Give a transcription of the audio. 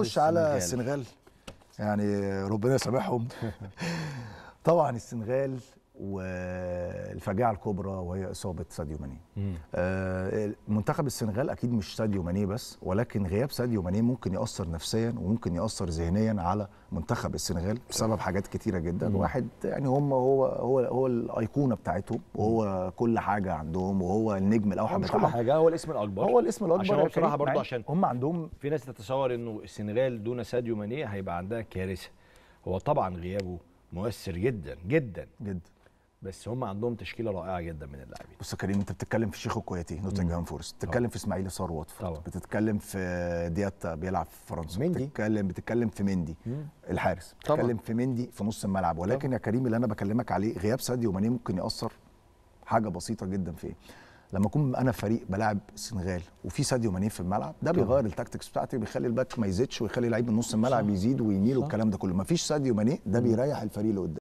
نخش على السنغال يعني ربنا يسامحهم طبعا السنغال والفاجعه الكبرى وهي اصابه ساديو ماني. آه، منتخب السنغال اكيد مش ساديو ماني بس ولكن غياب ساديو ماني ممكن ياثر نفسيا وممكن ياثر ذهنيا على منتخب السنغال بسبب حاجات كتيره جدا مم. واحد يعني هم هو هو هو الايقونه بتاعتهم وهو كل حاجه عندهم وهو النجم الاوحد مش كل حاجه هو الاسم الاكبر هو الاسم الاكبر عشان بصراحه برضه يعني عشان هم عندهم في ناس تتصور انه السنغال دون ساديو ماني هيبقى عندها كارثه هو طبعا غيابه مؤثر جدا جدا جدا بس هم عندهم تشكيله رائعه جدا من اللاعبين بص يا كريم انت بتتكلم في شيخو كوياتي نوتنجهام فورست بتتكلم في اسماعيل صار واتفورد بتتكلم في دياتا بيلعب في فرنسا مندي. بتتكلم بتتكلم في مندي مم. الحارس بتتكلم طبعا. في مندي في نص الملعب ولكن طبعا. يا كريم اللي انا بكلمك عليه غياب ساديو ماني ممكن ياثر حاجه بسيطه جدا في ايه لما اكون انا فريق بلاعب السنغال وفي ساديو ماني في الملعب ده بيغير التاكتكس بتاعتي بيخلي الباك ما يزيدش ويخلي لعيب من نص الملعب يزيد ويميل والكلام ده كله ما فيش ساديو ماني ده بيريح الفريق اللي قدام